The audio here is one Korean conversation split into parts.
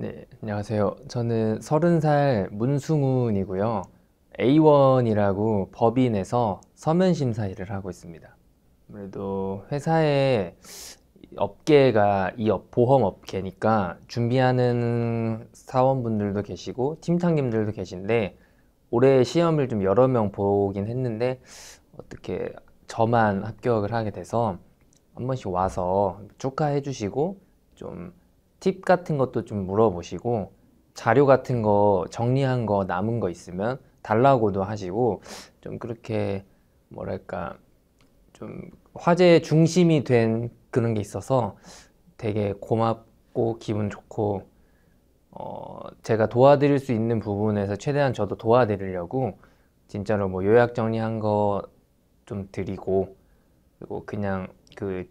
네, 안녕하세요. 저는 30살 문승훈이고요. A1이라고 법인에서 서면 심사 일을 하고 있습니다. 아무래도 회사의 업계가 이 보험 업계니까 준비하는 사원분들도 계시고 팀장님들도 계신데 올해 시험을 좀 여러 명 보긴 했는데 어떻게 저만 합격을 하게 돼서 한 번씩 와서 축하해 주시고 좀팁 같은 것도 좀 물어보시고 자료 같은 거 정리한 거 남은 거 있으면 달라고도 하시고 좀 그렇게 뭐랄까 좀 화제의 중심이 된 그런 게 있어서 되게 고맙고 기분 좋고 어 제가 도와드릴 수 있는 부분에서 최대한 저도 도와드리려고 진짜로 뭐 요약 정리한 거 좀 드리고 그리고 그냥 그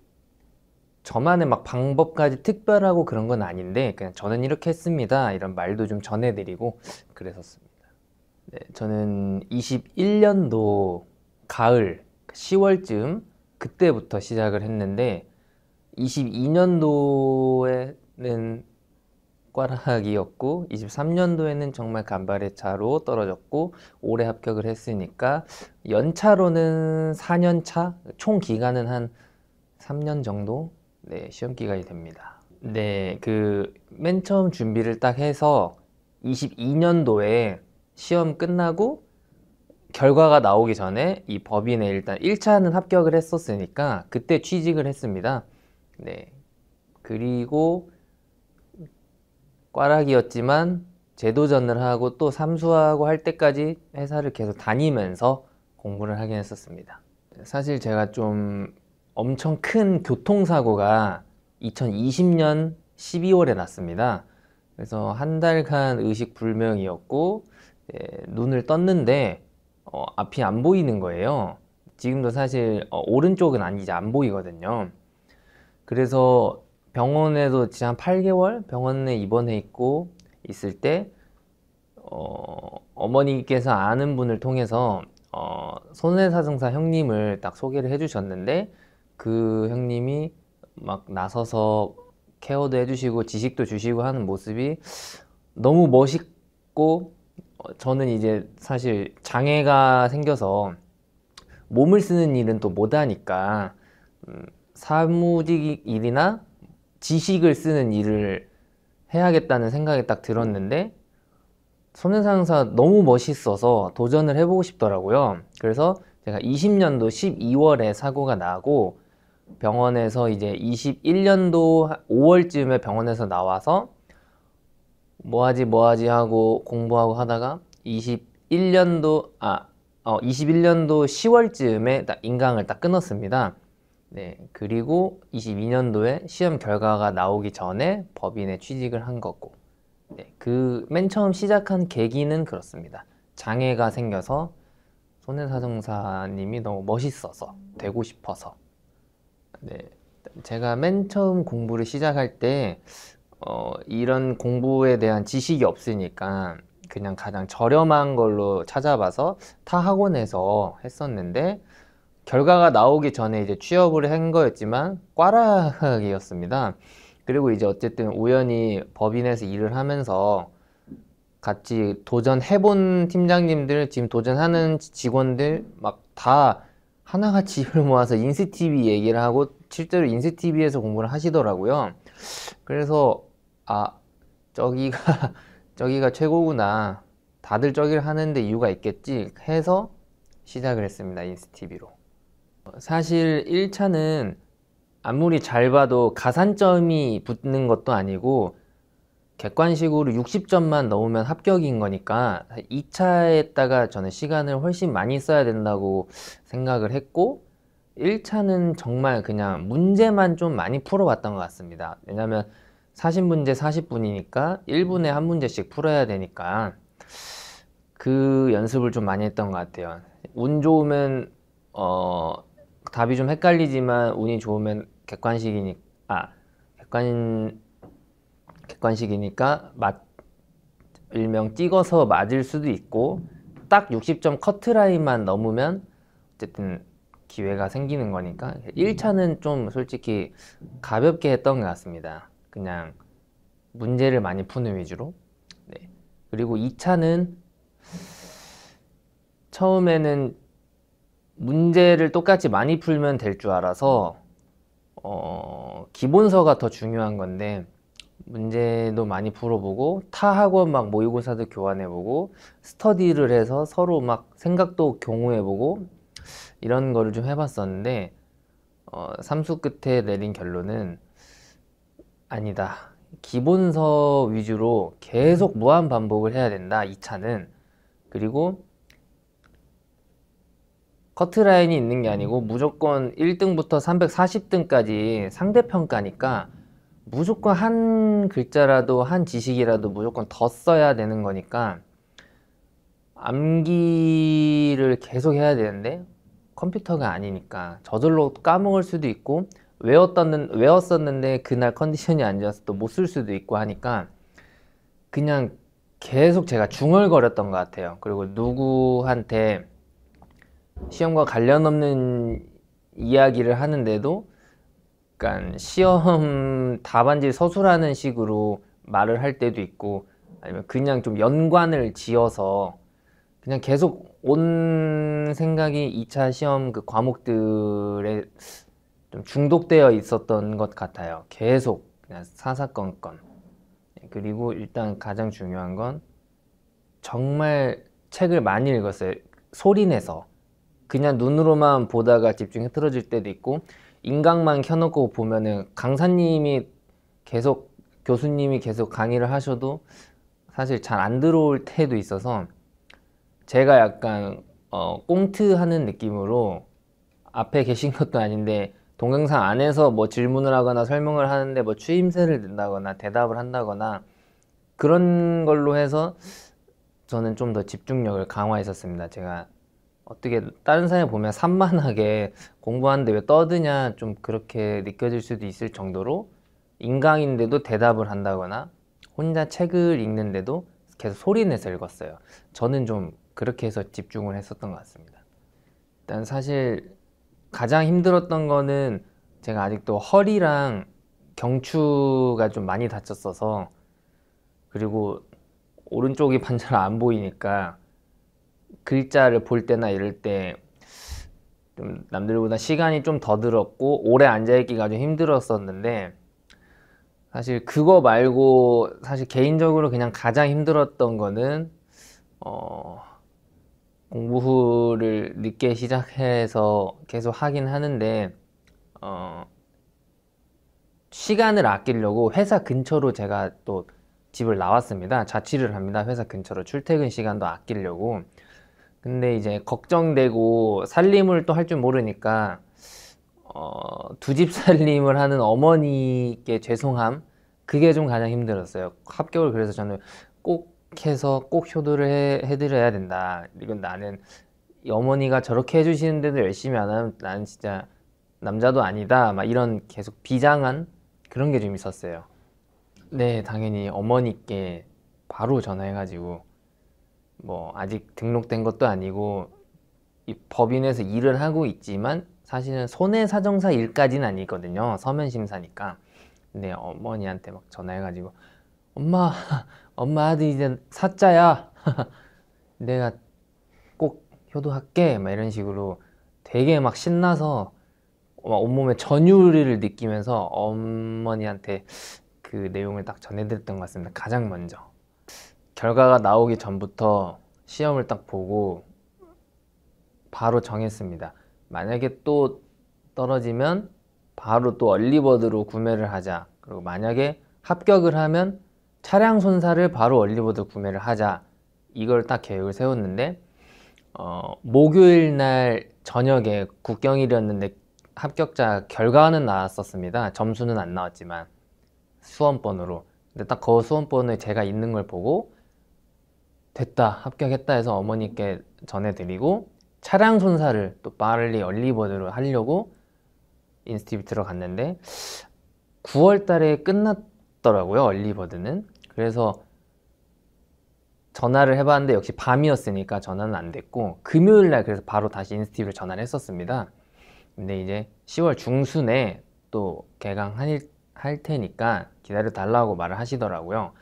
저만의 막 방법까지 특별하고 그런 건 아닌데 그냥 저는 이렇게 했습니다 이런 말도 좀 전해드리고 그랬었습니다 네, 저는 21년도 가을 10월쯤 그 그때부터 시작을 했는데 22년도에는 꽈락이었고 23년도에는 정말 간발의 차로 떨어졌고 올해 합격을 했으니까 연차로는 4년차 총 기간은 한 3년 정도 네, 시험 기간이 됩니다. 네, 그 맨 처음 준비를 딱 해서 22년도에 시험 끝나고 결과가 나오기 전에 이 법인에 일단 1차는 합격을 했었으니까 그때 취직을 했습니다. 네. 그리고 꽈락이었지만 재도전을 하고 또 삼수하고 할 때까지 회사를 계속 다니면서 공부를 하긴 했었습니다. 사실 제가 좀 엄청 큰 교통사고가 2020년 12월에 났습니다. 그래서 한 달간 의식 불명이었고 예, 눈을 떴는데 어, 앞이 안 보이는 거예요. 지금도 사실 어, 오른쪽은 아니지 안 보이거든요. 그래서 병원에도 지난 8개월 병원에 입원해 있고 있을 때 어, 어머니께서 아는 분을 통해서 어, 손해사정사 형님을 딱 소개를 해주셨는데 그 형님이 막 나서서 케어도 해주시고 지식도 주시고 하는 모습이 너무 멋있고 어, 저는 이제 사실 장애가 생겨서 몸을 쓰는 일은 또 못하니까 음, 사무직 일이나 지식을 쓰는 일을 해야겠다는 생각이 딱 들었는데 손해상사 너무 멋있어서 도전을 해보고 싶더라고요. 그래서 제가 20년도 12월에 사고가 나고 병원에서 이제 21년도 5월쯤에 병원에서 나와서 뭐하지 뭐하지 하고 공부하고 하다가 21년도 아 어, 21년도 10월쯤에 딱 인강을 딱 끊었습니다. 네, 그리고 22년도에 시험 결과가 나오기 전에 법인에 취직을 한 거고 네, 그맨 처음 시작한 계기는 그렇습니다. 장애가 생겨서 손해사정사님이 너무 멋있어서 되고 싶어서 네. 제가 맨 처음 공부를 시작할 때 어, 이런 공부에 대한 지식이 없으니까 그냥 가장 저렴한 걸로 찾아봐서 타 학원에서 했었는데 결과가 나오기 전에 이제 취업을 한 거였지만 꽈락이었습니다. 그리고 이제 어쨌든 우연히 법인에서 일을 하면서 같이 도전해본 팀장님들, 지금 도전하는 직원들 막다 하나같이 입을 모아서 인스티비 얘기를 하고 실제로 인스티비에서 공부를 하시더라고요. 그래서 아 저기가 저기가 최고구나. 다들 저기를 하는데 이유가 있겠지 해서 시작을 했습니다. 인스티비로. 사실 1차는 아무리 잘 봐도 가산점이 붙는 것도 아니고 객관식으로 60점만 넣으면 합격인 거니까 2차에다가 저는 시간을 훨씬 많이 써야 된다고 생각을 했고 1차는 정말 그냥 문제만 좀 많이 풀어봤던 것 같습니다. 왜냐면 하 40문제 40분이니까 1분에 한 문제씩 풀어야 되니까 그 연습을 좀 많이 했던 것 같아요. 운 좋으면 어, 답이 좀 헷갈리지만 운이 좋으면 객관식이니 아 객관 객관식이니까 맞, 일명 찍어서 맞을 수도 있고 딱 60점 커트라인만 넘으면 어쨌든 기회가 생기는 거니까 1차는 좀 솔직히 가볍게 했던 것 같습니다. 그냥 문제를 많이 푸는 위주로 네. 그리고 2차는 처음에는 문제를 똑같이 많이 풀면 될 줄 알아서 어, 기본서가 더 중요한 건데 문제도 많이 풀어보고 타 학원 막 모의고사도 교환해보고 스터디를 해서 서로 막 생각도 경호해보고 이런 거를 좀 해봤었는데 어, 삼수 끝에 내린 결론은 아니다. 기본서 위주로 계속 무한 반복을 해야 된다. 이 차는 그리고 커트라인이 있는 게 아니고 무조건 1등부터 340등까지 상대평가니까 무조건 한 글자라도 한 지식이라도 무조건 더 써야 되는 거니까 암기를 계속 해야 되는데 컴퓨터가 아니니까 저절로 까먹을 수도 있고 외웠던, 외웠었는데 그날 컨디션이 안 좋아서 또 못 쓸 수도 있고 하니까 그냥 계속 제가 중얼거렸던 것 같아요. 그리고 누구한테 시험과 관련 없는 이야기를 하는데도 약간 시험 답안지 서술하는 식으로 말을 할 때도 있고 아니면 그냥 좀 연관을 지어서 그냥 계속 온 생각이 2차 시험 그 과목들에 좀 중독되어 있었던 것 같아요. 계속 그냥 사사건건. 네, 그리고 일단 가장 중요한 건 정말 책을 많이 읽었어요. 소리 내서. 그냥 눈으로만 보다가 집중이 틀어질 때도 있고 인강만 켜놓고 보면은 강사님이 계속 교수님이 계속 강의를 하셔도 사실 잘 안 들어올 때도 있어서 제가 약간 어, 꽁트하는 느낌으로 앞에 계신 것도 아닌데 동영상 안에서 뭐 질문을 하거나 설명을 하는데 뭐 추임새를 낸다거나 대답을 한다거나 그런 걸로 해서 저는 좀 더 집중력을 강화했었습니다. 제가 어떻게 다른 사람이 보면 산만하게 공부하는데 왜 떠드냐 좀 그렇게 느껴질 수도 있을 정도로 인강인데도 대답을 한다거나 혼자 책을 읽는데도 계속 소리 내서 읽었어요. 저는 좀 그렇게 해서 집중을 했었던 것 같습니다. 일단 사실 가장 힘들었던 거는 제가 아직도 허리랑 경추가 좀 많이 다쳤어서 그리고 오른쪽이 반잘 안 보이니까 글자를 볼 때나 이럴 때 좀 남들보다 시간이 좀 더 들었고 오래 앉아있기가 좀 힘들었었는데 사실 그거 말고 사실 개인적으로 그냥 가장 힘들었던 거는 어 공부 후를 늦게 시작해서 계속 하긴 하는데 어 시간을 아끼려고 회사 근처로 제가 또 집을 나왔습니다. 자취를 합니다. 회사 근처로 출퇴근 시간도 아끼려고 근데 이제 걱정되고 살림을 또 할 줄 모르니까 어, 두 집 살림을 하는 어머니께 죄송함 그게 좀 가장 힘들었어요. 합격을 그래서 저는 꼭 해서 꼭 효도를 해, 해드려야 된다. 이건 나는 어머니가 저렇게 해주시는데도 열심히 안 하면 나는 진짜 남자도 아니다. 막 이런 계속 비장한 그런 게 좀 있었어요. 네, 당연히 어머니께 바로 전화해가지고 뭐 아직 등록된 것도 아니고 이 법인에서 일을 하고 있지만 사실은 손해사정사 일까지는 아니거든요. 서면 심사니까. 근데 어머니한테 막 전화해가지고 엄마, 엄마 아들 이제 사짜야. 내가 꼭 효도할게. 막 이런 식으로 되게 막 신나서 막 온몸에 전율을 느끼면서 어머니한테 그 내용을 딱 전해드렸던 것 같습니다. 가장 먼저. 결과가 나오기 전부터 시험을 딱 보고 바로 정했습니다. 만약에 또 떨어지면 바로 또 얼리버드로 구매를 하자. 그리고 만약에 합격을 하면 차량 손사를 바로 얼리버드 구매를 하자. 이걸 딱 계획을 세웠는데 어, 목요일 날 저녁에 국경일이었는데 합격자 결과는 나왔었습니다. 점수는 안 나왔지만 수험번호로. 근데 딱 그 수험번호에 제가 있는 걸 보고 됐다 합격했다 해서 어머니께 전해드리고 차량 손사를 또 빨리 얼리버드로 하려고 인스티비트로 갔는데 9월 달에 끝났더라고요 얼리버드는 그래서 전화를 해봤는데 역시 밤이었으니까 전화는 안 됐고 금요일 날 그래서 바로 다시 인스티비를 전화를 했었습니다 근데 이제 10월 중순에 또 개강할 할 테니까 기다려 달라고 말을 하시더라고요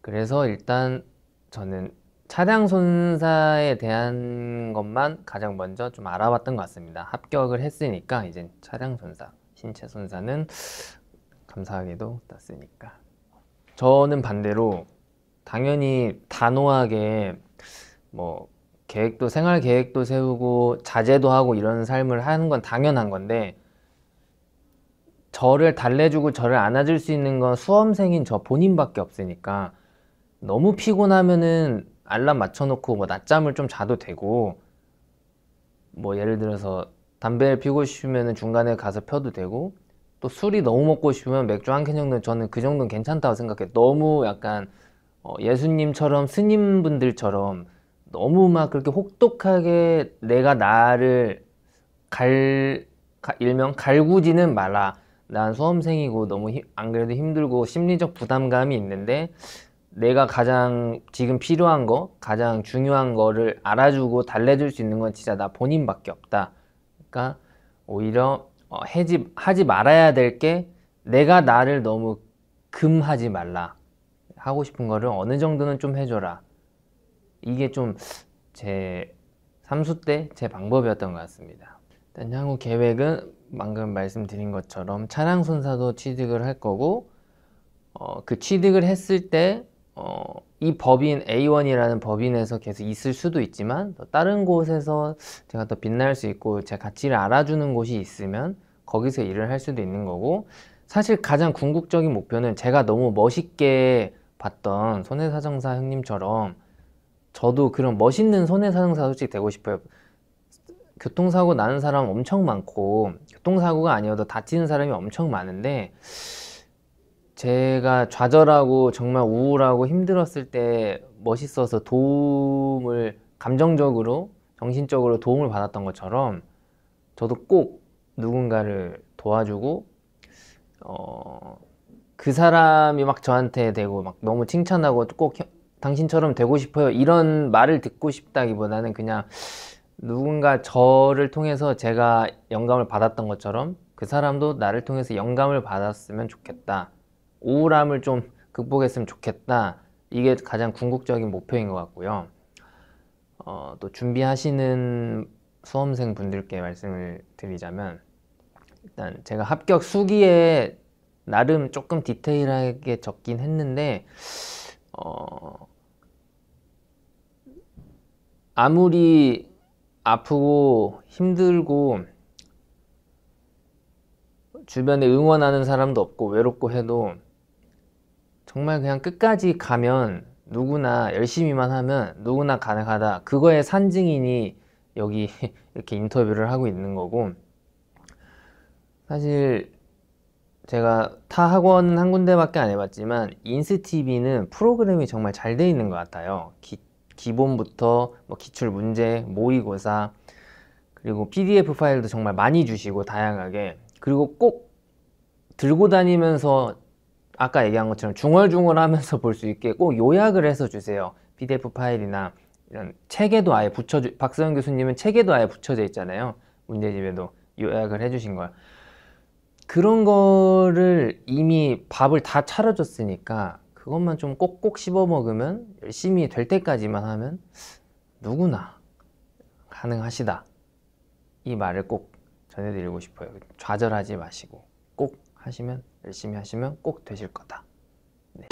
그래서 일단 저는 차량 손사에 대한 것만 가장 먼저 좀 알아봤던 것 같습니다. 합격을 했으니까 이제 차량 손사, 신체 손사는 감사하게도 땄으니까. 저는 반대로 당연히 단호하게 뭐 계획도 생활 계획도 세우고 자제도 하고 이런 삶을 하는 건 당연한 건데 저를 달래주고 저를 안아줄 수 있는 건 수험생인 저 본인밖에 없으니까 너무 피곤하면은 알람 맞춰놓고 뭐 낮잠을 좀 자도 되고 뭐 예를 들어서 담배를 피고 싶으면 중간에 가서 펴도 되고 또 술이 너무 먹고 싶으면 맥주 한 캔 정도는 저는 그 정도는 괜찮다고 생각해요. 너무 약간 어, 예수님처럼 스님분들처럼 너무 막 그렇게 혹독하게 내가 나를 갈 일명 갈구지는 말라. 난 수험생이고 너무 안 그래도 힘들고 심리적 부담감이 있는데 내가 가장 지금 필요한 거, 가장 중요한 거를 알아주고 달래줄 수 있는 건 진짜 나 본인밖에 없다. 그러니까 오히려 어, 해지, 하지 말아야 될 게 내가 나를 너무 금하지 말라. 하고 싶은 거를 어느 정도는 좀 해줘라. 이게 좀 제 삼수 때 제 방법이었던 것 같습니다. 일단 향후 계획은 방금 말씀드린 것처럼 차량 손사도 취득을 할 거고 어, 그 취득을 했을 때 어, 이 법인 A1이라는 법인에서 계속 있을 수도 있지만 또 다른 곳에서 제가 더 빛날 수 있고 제 가치를 알아주는 곳이 있으면 거기서 일을 할 수도 있는 거고 사실 가장 궁극적인 목표는 제가 너무 멋있게 봤던 손해사정사 형님처럼 저도 그런 멋있는 손해사정사 솔직히 되고 싶어요 교통사고 나는 사람 엄청 많고 교통사고가 아니어도 다치는 사람이 엄청 많은데 제가 좌절하고 정말 우울하고 힘들었을 때 멋있어서 도움을 감정적으로 정신적으로 도움을 받았던 것처럼 저도 꼭 누군가를 도와주고 어, 그 사람이 막 저한테 되고 막 너무 칭찬하고 꼭 당신처럼 되고 싶어요 이런 말을 듣고 싶다기보다는 그냥 누군가 저를 통해서 제가 영감을 받았던 것처럼 그 사람도 나를 통해서 영감을 받았으면 좋겠다 우울함을 좀 극복했으면 좋겠다. 이게 가장 궁극적인 목표인 것 같고요. 어, 또 준비하시는 수험생 분들께 말씀을 드리자면 일단 제가 합격 수기에 나름 조금 디테일하게 적긴 했는데 어, 아무리 아프고 힘들고 주변에 응원하는 사람도 없고 외롭고 해도 정말 그냥 끝까지 가면 누구나 열심히만 하면 누구나 가능하다. 그거의 산증인이 여기 이렇게 인터뷰를 하고 있는 거고 사실 제가 타 학원 한 군데밖에 안 해봤지만 인스티비는 프로그램이 정말 잘 돼 있는 것 같아요. 기, 기본부터 뭐 기출 문제, 모의고사 그리고 PDF 파일도 정말 많이 주시고 다양하게 그리고 꼭 들고 다니면서 아까 얘기한 것처럼 중얼중얼하면서 볼 수 있게 꼭 요약을 해서 주세요. PDF 파일이나 이런 책에도 아예 붙여 주 박서영 교수님은 책에도 아예 붙여져 있잖아요. 문제집에도 요약을 해주신 거야. 그런 거를 이미 밥을 다 차려줬으니까 그것만 좀 꼭꼭 씹어 먹으면 열심히 될 때까지만 하면 누구나 가능하시다. 이 말을 꼭 전해드리고 싶어요. 좌절하지 마시고 꼭 하시면 열심히 하시면 꼭 되실 거다. 네.